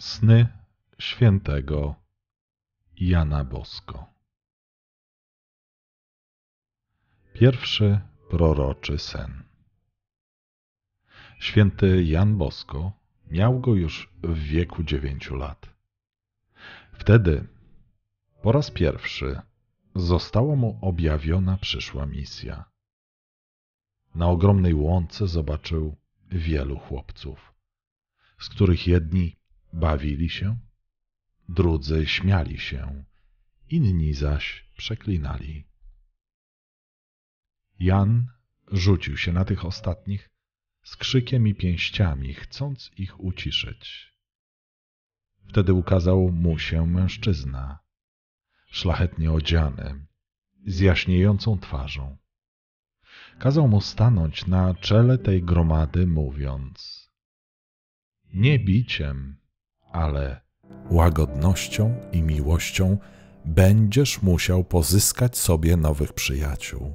Sny świętego Jana Bosko. Pierwszy proroczy sen. Święty Jan Bosko miał go już w wieku dziewięciu lat. Wtedy po raz pierwszy została mu objawiona przyszła misja. Na ogromnej łące zobaczył wielu chłopców, z których jedni Bawili się, drudzy śmiali się, inni zaś przeklinali. Jan rzucił się na tych ostatnich z krzykiem i pięściami, chcąc ich uciszyć. Wtedy ukazał mu się mężczyzna, szlachetnie odziany, z jaśniejącą twarzą. Kazał mu stanąć na czele tej gromady, mówiąc: Nie biciem, ale łagodnością i miłością będziesz musiał pozyskać sobie nowych przyjaciół.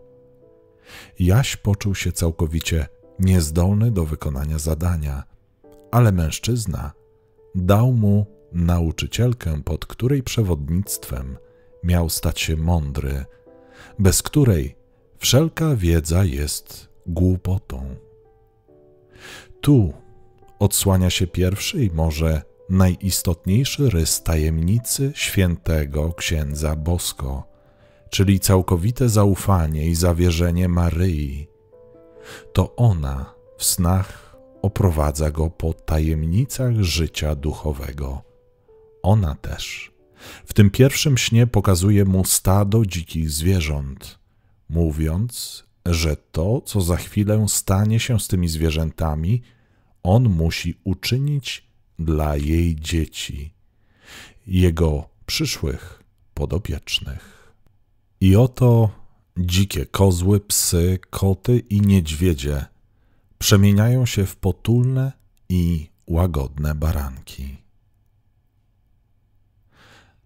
Jaś poczuł się całkowicie niezdolny do wykonania zadania, ale mężczyzna dał mu nauczycielkę, pod której przewodnictwem miał stać się mądry, bez której wszelka wiedza jest głupotą. Tu odsłania się pierwszy i może najistotniejszy rys tajemnicy świętego księdza Bosko, czyli całkowite zaufanie i zawierzenie Maryi. To ona w snach oprowadza go po tajemnicach życia duchowego. Ona też. W tym pierwszym śnie pokazuje mu stado dzikich zwierząt, mówiąc, że to, co za chwilę stanie się z tymi zwierzętami, on musi uczynić dla jej dzieci, jego przyszłych podopiecznych. I oto dzikie kozły, psy, koty i niedźwiedzie przemieniają się w potulne i łagodne baranki.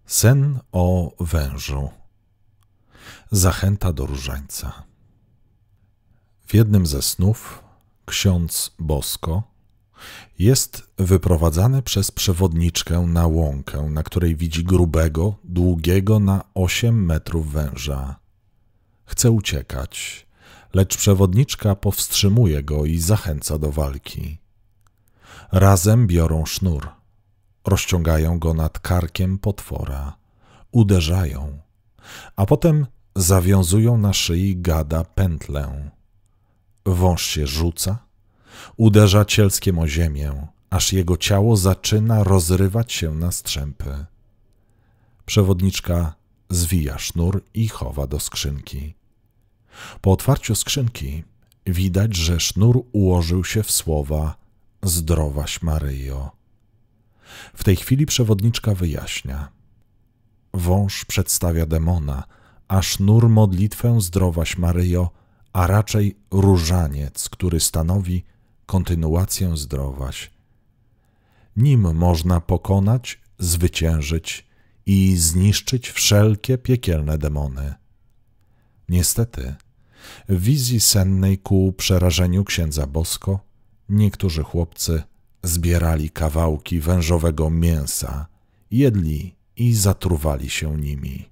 Sen o wężu. Zachęta do różańca. W jednym ze snów ksiądz Bosko jest wyprowadzany przez przewodniczkę na łąkę, na której widzi grubego, długiego na 8 metrów węża. Chce uciekać, lecz przewodniczka powstrzymuje go i zachęca do walki. Razem biorą sznur, rozciągają go nad karkiem potwora, uderzają, a potem zawiązują na szyi gada pętlę. Wąż się rzuca, Uderza cielskiem o ziemię, aż jego ciało zaczyna rozrywać się na strzępy. Przewodniczka zwija sznur i chowa do skrzynki. Po otwarciu skrzynki widać, że sznur ułożył się w słowa Zdrowaś Maryjo. W tej chwili przewodniczka wyjaśnia. Wąż przedstawia demona, a sznur modlitwę Zdrowaś Maryjo, a raczej różaniec, który stanowi kontynuację zdrowaś. Nim można pokonać, zwyciężyć i zniszczyć wszelkie piekielne demony. Niestety, w wizji sennej ku przerażeniu księdza Bosko, niektórzy chłopcy zbierali kawałki wężowego mięsa, jedli i zatruwali się nimi.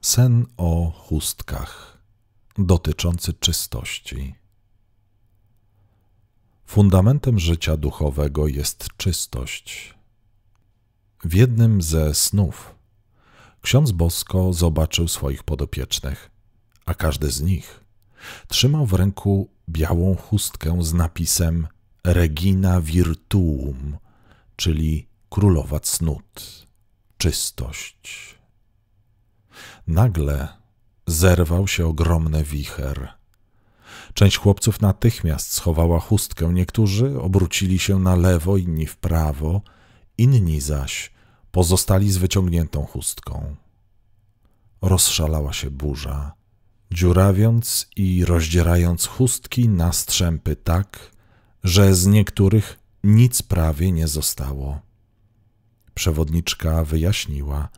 Sen o chustkach dotyczący czystości. Fundamentem życia duchowego jest czystość. W jednym ze snów ksiądz Bosko zobaczył swoich podopiecznych, a każdy z nich trzymał w ręku białą chustkę z napisem Regina Virtuum, czyli królowa cnót, czystość. Nagle zerwał się ogromny wicher – Część chłopców natychmiast schowała chustkę, niektórzy obrócili się na lewo, inni w prawo, inni zaś pozostali z wyciągniętą chustką. Rozszalała się burza, dziurawiąc i rozdzierając chustki na strzępy tak, że z niektórych nic prawie nie zostało. Przewodniczka wyjaśniła,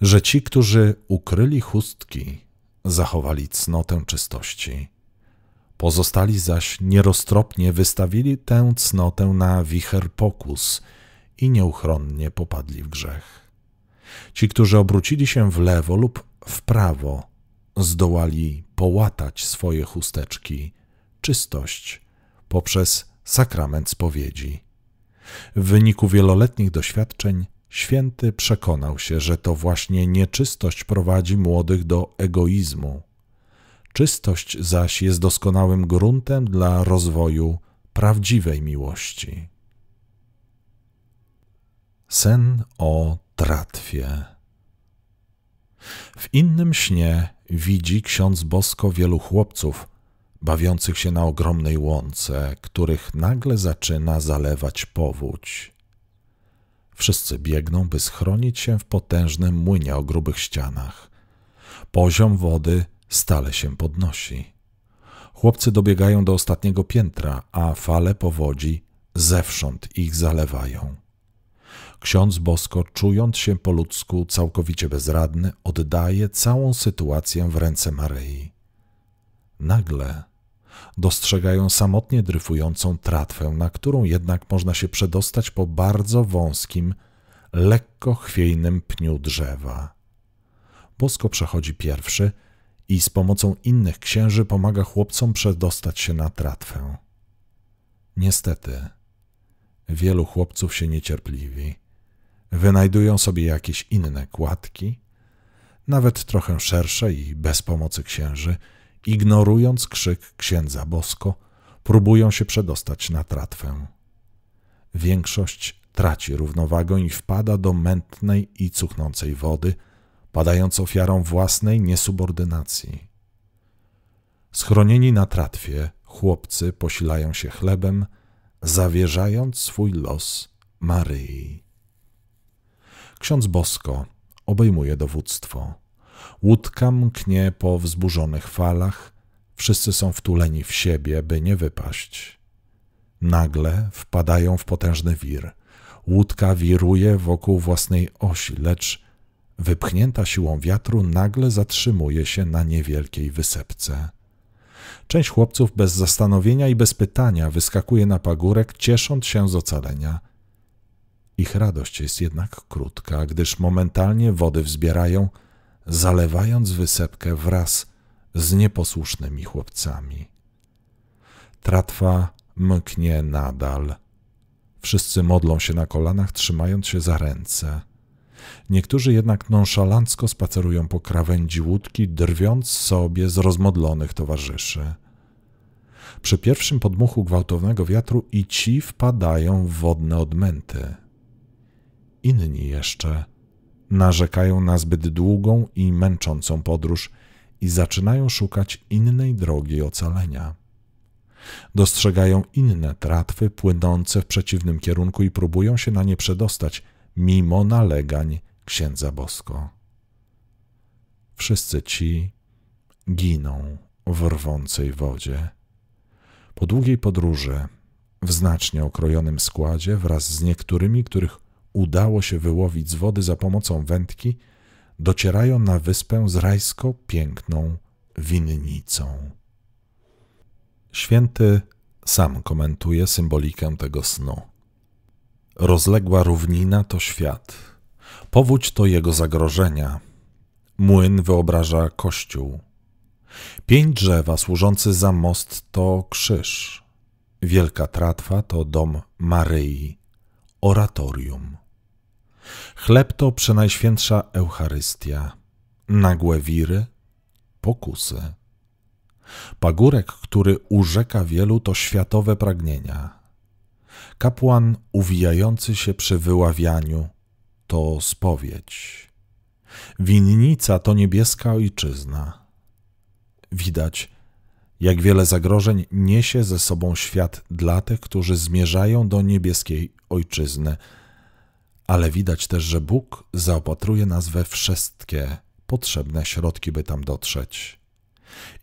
że ci, którzy ukryli chustki, zachowali cnotę czystości. Pozostali zaś nieroztropnie wystawili tę cnotę na wicher pokus i nieuchronnie popadli w grzech. Ci, którzy obrócili się w lewo lub w prawo, zdołali połatać swoje chusteczki, czystość, poprzez sakrament spowiedzi. W wyniku wieloletnich doświadczeń święty przekonał się, że to właśnie nieczystość prowadzi młodych do egoizmu, Czystość zaś jest doskonałym gruntem dla rozwoju prawdziwej miłości. Sen o tratwie. W innym śnie widzi ksiądz Bosko wielu chłopców, bawiących się na ogromnej łące, których nagle zaczyna zalewać powódź. Wszyscy biegną, by schronić się w potężnym młynie o grubych ścianach. Poziom wody stale się podnosi. Chłopcy dobiegają do ostatniego piętra, a fale powodzi zewsząd ich zalewają. Ksiądz Bosko, czując się po ludzku całkowicie bezradny, oddaje całą sytuację w ręce Maryi. Nagle dostrzegają samotnie dryfującą tratwę, na którą jednak można się przedostać po bardzo wąskim, lekko chwiejnym pniu drzewa. Bosko przechodzi pierwszy – i z pomocą innych księży pomaga chłopcom przedostać się na tratwę. Niestety, wielu chłopców się niecierpliwi. Wynajdują sobie jakieś inne kładki, nawet trochę szersze i bez pomocy księży, ignorując krzyk księdza Bosko, próbują się przedostać na tratwę. Większość traci równowagę i wpada do mętnej i cuchnącej wody – padając ofiarą własnej niesubordynacji. Schronieni na tratwie, chłopcy posilają się chlebem, zawierzając swój los Maryi. Ksiądz Bosko obejmuje dowództwo. Łódka mknie po wzburzonych falach, wszyscy są wtuleni w siebie, by nie wypaść. Nagle wpadają w potężny wir. Łódka wiruje wokół własnej osi, lecz wypchnięta siłą wiatru, nagle zatrzymuje się na niewielkiej wysepce. Część chłopców bez zastanowienia i bez pytania wyskakuje na pagórek, ciesząc się z ocalenia. Ich radość jest jednak krótka, gdyż momentalnie wody wzbierają, zalewając wysepkę wraz z nieposłusznymi chłopcami. Tratwa mknie nadal. Wszyscy modlą się na kolanach, trzymając się za ręce. Niektórzy jednak nonszalancko spacerują po krawędzi łódki, drwiąc sobie z rozmodlonych towarzyszy. Przy pierwszym podmuchu gwałtownego wiatru i ci wpadają w wodne odmęty. Inni jeszcze narzekają na zbyt długą i męczącą podróż i zaczynają szukać innej drogi ocalenia. Dostrzegają inne tratwy płynące w przeciwnym kierunku i próbują się na nie przedostać, mimo nalegań księdza Bosko. Wszyscy ci giną w rwącej wodzie. Po długiej podróży, w znacznie okrojonym składzie, wraz z niektórymi, których udało się wyłowić z wody za pomocą wędki, docierają na wyspę z rajsko piękną winnicą. Święty sam komentuje symbolikę tego snu. Rozległa równina to świat. Powódź to jego zagrożenia. Młyn wyobraża kościół. Pięć drzewa służący za most to krzyż. Wielka tratwa to dom Maryi, oratorium. Chleb to przenajświętsza Eucharystia, nagłe wiry, pokusy. Pagórek, który urzeka wielu, to światowe pragnienia. Kapłan uwijający się przy wyławianiu to spowiedź. Winnica to niebieska ojczyzna. Widać, jak wiele zagrożeń niesie ze sobą świat dla tych, którzy zmierzają do niebieskiej ojczyzny. Ale widać też, że Bóg zaopatruje nas we wszystkie potrzebne środki, by tam dotrzeć.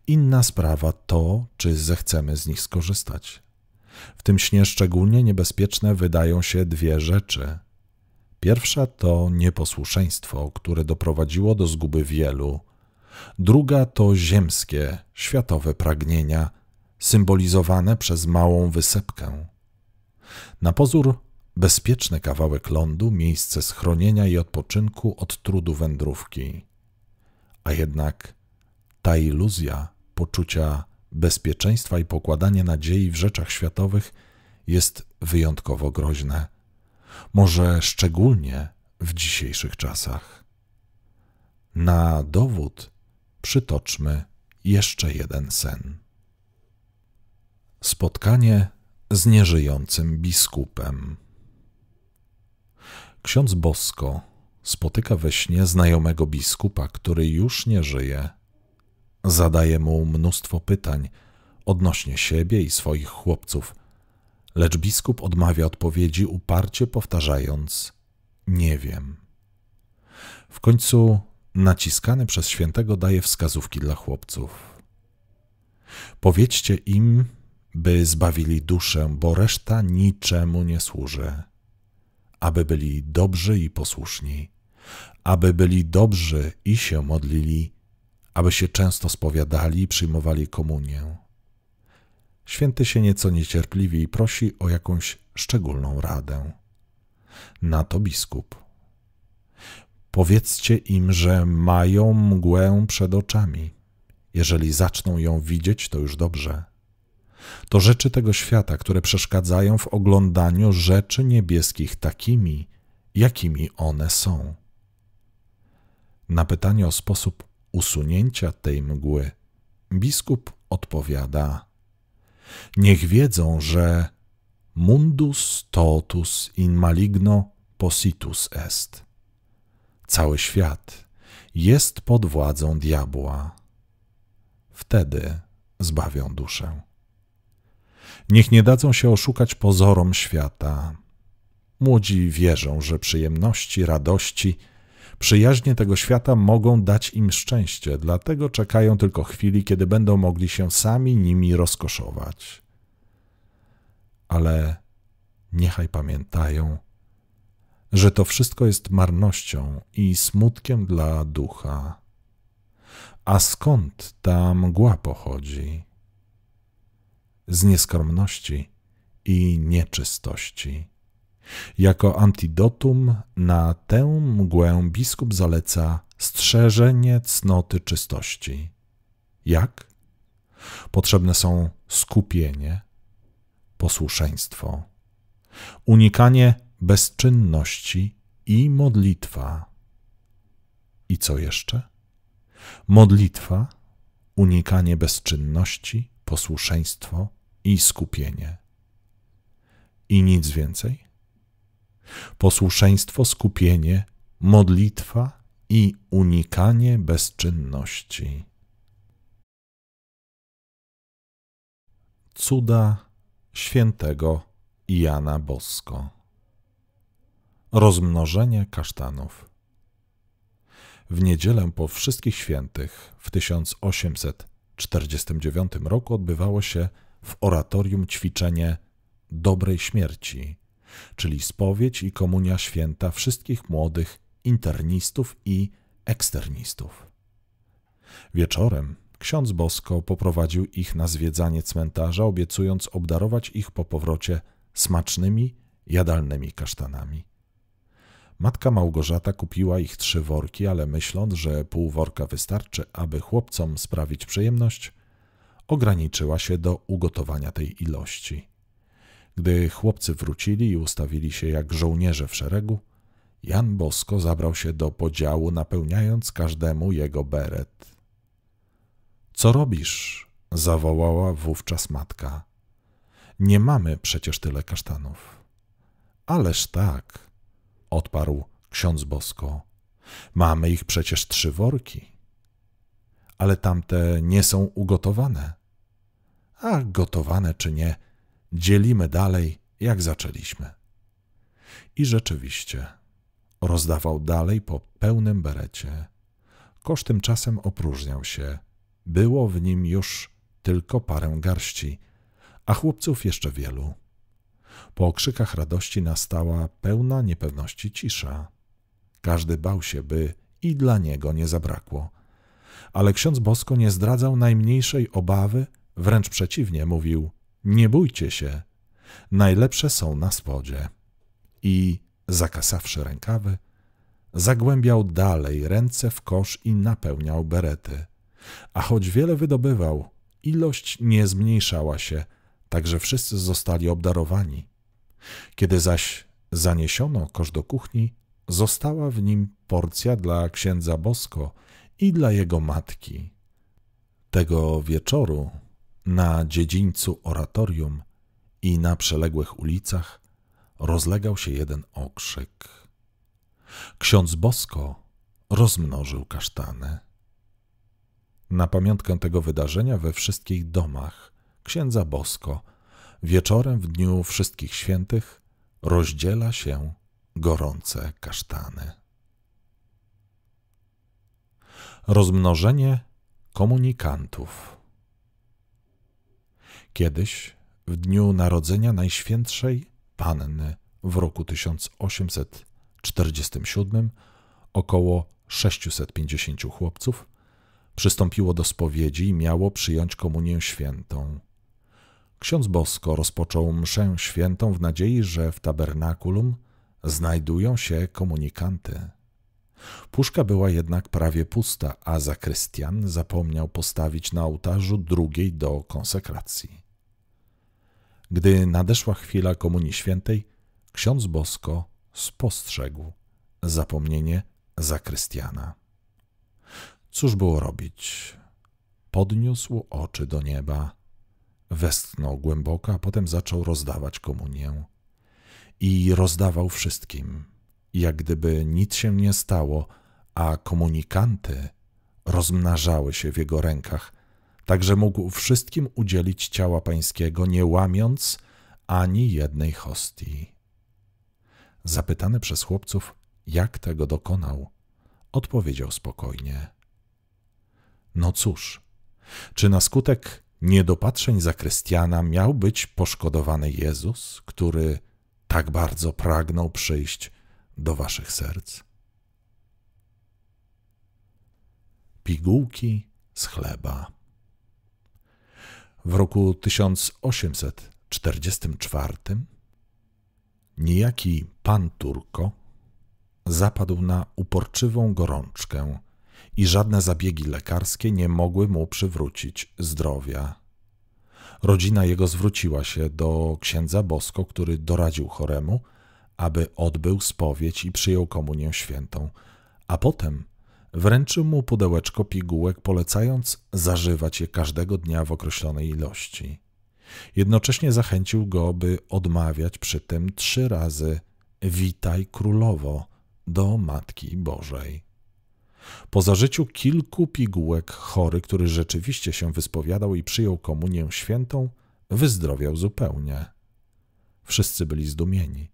Inna sprawa to, czy zechcemy z nich skorzystać. W tym śnie szczególnie niebezpieczne wydają się dwie rzeczy. Pierwsza to nieposłuszeństwo, które doprowadziło do zguby wielu. Druga to ziemskie, światowe pragnienia, symbolizowane przez małą wysepkę. Na pozór bezpieczny kawałek lądu, miejsce schronienia i odpoczynku od trudu wędrówki. A jednak ta iluzja poczucia bezpieczeństwa i pokładanie nadziei w rzeczach światowych jest wyjątkowo groźne, może szczególnie w dzisiejszych czasach. Na dowód przytoczmy jeszcze jeden sen. Spotkanie z nieżyjącym biskupem. Ksiądz Bosko spotyka we śnie znajomego biskupa, który już nie żyje Zadaje mu mnóstwo pytań odnośnie siebie i swoich chłopców, lecz biskup odmawia odpowiedzi, uparcie powtarzając: Nie wiem. W końcu, naciskany przez świętego, daje wskazówki dla chłopców. Powiedzcie im, by zbawili duszę, bo reszta niczemu nie służy. Aby byli dobrzy i posłuszni, aby byli dobrzy i się modlili aby się często spowiadali i przyjmowali komunię. Święty się nieco niecierpliwi i prosi o jakąś szczególną radę. Na to biskup. Powiedzcie im, że mają mgłę przed oczami. Jeżeli zaczną ją widzieć, to już dobrze. To rzeczy tego świata, które przeszkadzają w oglądaniu rzeczy niebieskich takimi, jakimi one są. Na pytanie o sposób usunięcia tej mgły, biskup odpowiada: Niech wiedzą, że mundus totus in maligno positus est. Cały świat jest pod władzą diabła. Wtedy zbawią duszę. Niech nie dadzą się oszukać pozorom świata. Młodzi wierzą, że przyjemności, radości Przyjaźnie tego świata mogą dać im szczęście, dlatego czekają tylko chwili, kiedy będą mogli się sami nimi rozkoszować. Ale niechaj pamiętają, że to wszystko jest marnością i smutkiem dla ducha. A skąd ta mgła pochodzi? Z nieskromności i nieczystości. Jako antidotum na tę mgłę biskup zaleca strzeżenie cnoty czystości. Jak? Potrzebne są skupienie, posłuszeństwo, unikanie bezczynności i modlitwa. I co jeszcze? Modlitwa, unikanie bezczynności, posłuszeństwo i skupienie. I nic więcej? posłuszeństwo, skupienie, modlitwa i unikanie bezczynności. Cuda świętego Jana Bosko. Rozmnożenie kasztanów. W niedzielę po Wszystkich Świętych w 1849 roku odbywało się w oratorium ćwiczenie Dobrej Śmierci czyli spowiedź i komunia święta wszystkich młodych internistów i eksternistów. Wieczorem ksiądz Bosko poprowadził ich na zwiedzanie cmentarza, obiecując obdarować ich po powrocie smacznymi, jadalnymi kasztanami. Matka Małgorzata kupiła ich trzy worki, ale myśląc, że pół worka wystarczy, aby chłopcom sprawić przyjemność, ograniczyła się do ugotowania tej ilości. Gdy chłopcy wrócili i ustawili się jak żołnierze w szeregu, Jan Bosko zabrał się do podziału, napełniając każdemu jego beret. Co robisz? zawołała wówczas matka. Nie mamy przecież tyle kasztanów. Ależ tak, odparł ksiądz Bosko. Mamy ich przecież trzy worki. Ale tamte nie są ugotowane. A gotowane czy nie, Dzielimy dalej, jak zaczęliśmy. I rzeczywiście rozdawał dalej po pełnym berecie. Kosz tymczasem opróżniał się. Było w nim już tylko parę garści, a chłopców jeszcze wielu. Po okrzykach radości nastała pełna niepewności cisza. Każdy bał się, by i dla niego nie zabrakło. Ale ksiądz Bosko nie zdradzał najmniejszej obawy, wręcz przeciwnie, mówił: nie bójcie się, najlepsze są na spodzie. I, zakasawszy rękawy, zagłębiał dalej ręce w kosz i napełniał berety. A choć wiele wydobywał, ilość nie zmniejszała się, tak że wszyscy zostali obdarowani. Kiedy zaś zaniesiono kosz do kuchni, została w nim porcja dla księdza Bosko i dla jego matki. Tego wieczoru na dziedzińcu oratorium i na przeległych ulicach rozlegał się jeden okrzyk. Ksiądz Bosko rozmnożył kasztany. Na pamiątkę tego wydarzenia we wszystkich domach księdza Bosko wieczorem w dniu wszystkich świętych rozdziela się gorące kasztany. Rozmnożenie komunikantów kiedyś, w dniu narodzenia Najświętszej Panny w roku 1847, około 650 chłopców przystąpiło do spowiedzi i miało przyjąć komunię świętą. Ksiądz Bosko rozpoczął mszę świętą w nadziei, że w tabernakulum znajdują się komunikanty. Puszka była jednak prawie pusta, a zakrystian zapomniał postawić na ołtarzu drugiej do konsekracji. Gdy nadeszła chwila Komunii Świętej, ksiądz Bosko spostrzegł zapomnienie zakrystiana. Cóż było robić? Podniósł oczy do nieba, westchnął głęboko, a potem zaczął rozdawać komunię. I rozdawał wszystkim, jak gdyby nic się nie stało, a komunikanty rozmnażały się w jego rękach, także mógł wszystkim udzielić ciała pańskiego, nie łamiąc ani jednej hostii. Zapytany przez chłopców, jak tego dokonał, odpowiedział spokojnie. No cóż, czy na skutek niedopatrzeń zakrystiana miał być poszkodowany Jezus, który tak bardzo pragnął przyjść do waszych serc? Pigułki z chleba w roku 1844 niejaki pan Turko zapadł na uporczywą gorączkę i żadne zabiegi lekarskie nie mogły mu przywrócić zdrowia. Rodzina jego zwróciła się do księdza Bosko, który doradził choremu, aby odbył spowiedź i przyjął komunię świętą, a potem Wręczył mu pudełeczko pigułek, polecając zażywać je każdego dnia w określonej ilości. Jednocześnie zachęcił go, by odmawiać przy tym trzy razy Witaj Królowo do Matki Bożej. Po zażyciu kilku pigułek chory, który rzeczywiście się wyspowiadał i przyjął komunię świętą, wyzdrowiał zupełnie. Wszyscy byli zdumieni.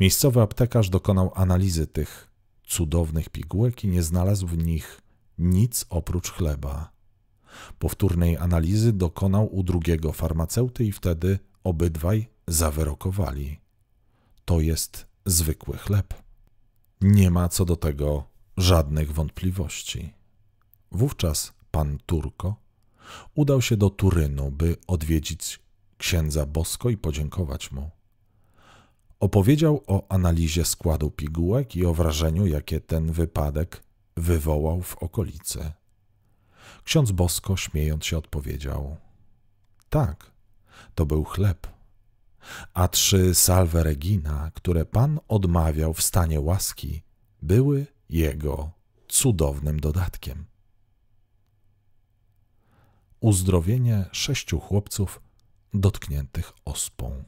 Miejscowy aptekarz dokonał analizy tych cudownych pigułek i nie znalazł w nich nic oprócz chleba. Powtórnej analizy dokonał u drugiego farmaceuty i wtedy obydwaj zawyrokowali. To jest zwykły chleb. Nie ma co do tego żadnych wątpliwości. Wówczas pan Turko udał się do Turynu, by odwiedzić księdza Bosko i podziękować mu. Opowiedział o analizie składu pigułek i o wrażeniu, jakie ten wypadek wywołał w okolicy. Ksiądz Bosko, śmiejąc się, odpowiedział: Tak, to był chleb. A trzy salve regina, które pan odmawiał w stanie łaski, były jego cudownym dodatkiem. Uzdrowienie sześciu chłopców dotkniętych ospą.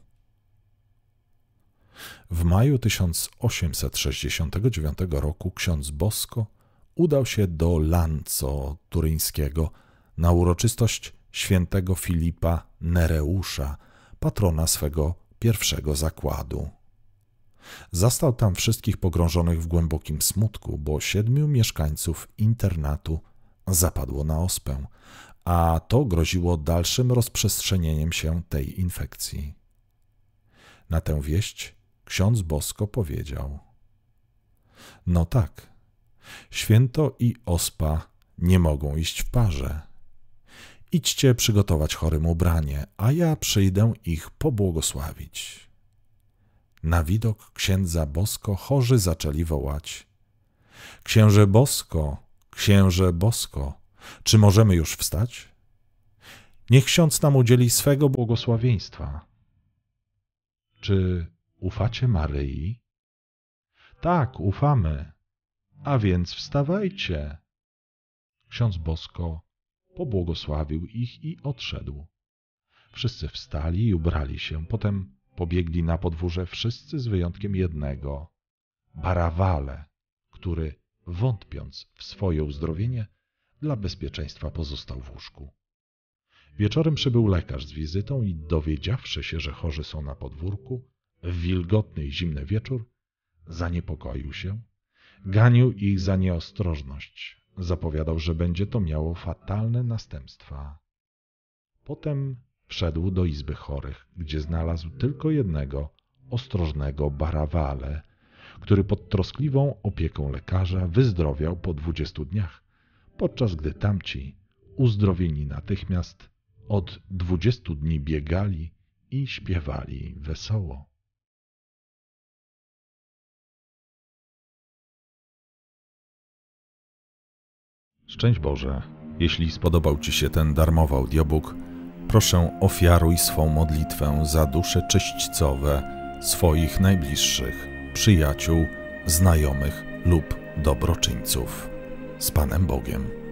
W maju 1869 roku ksiądz Bosko udał się do Lanco turyńskiego na uroczystość świętego Filipa Nereusza, patrona swego pierwszego zakładu. Zastał tam wszystkich pogrążonych w głębokim smutku, bo siedmiu mieszkańców internatu zapadło na ospę, a to groziło dalszym rozprzestrzenieniem się tej infekcji. Na tę wieść Ksiądz Bosko powiedział: No tak, święto i ospa nie mogą iść w parze. Idźcie przygotować chorym ubranie, a ja przyjdę ich pobłogosławić. Na widok księdza Bosko chorzy zaczęli wołać: Księże Bosko, księże Bosko, czy możemy już wstać? Niech ksiądz nam udzieli swego błogosławieństwa. Czy Ufacie Maryi? Tak, ufamy. A więc wstawajcie. Ksiądz Bosko pobłogosławił ich i odszedł. Wszyscy wstali i ubrali się, potem pobiegli na podwórze wszyscy z wyjątkiem jednego Barawale, który, wątpiąc w swoje uzdrowienie, dla bezpieczeństwa pozostał w łóżku. Wieczorem przybył lekarz z wizytą i dowiedziawszy się, że chorzy są na podwórku, w wilgotny i zimny wieczór, zaniepokoił się, ganił ich za nieostrożność. Zapowiadał, że będzie to miało fatalne następstwa. Potem wszedł do izby chorych, gdzie znalazł tylko jednego, ostrożnego barawale, który pod troskliwą opieką lekarza wyzdrowiał po dwudziestu dniach, podczas gdy tamci, uzdrowieni natychmiast, od dwudziestu dni biegali i śpiewali wesoło. Szczęść Boże, jeśli spodobał Ci się ten darmowy audiobook, proszę ofiaruj swą modlitwę za dusze czyśćcowe swoich najbliższych, przyjaciół, znajomych lub dobroczyńców. Z Panem Bogiem.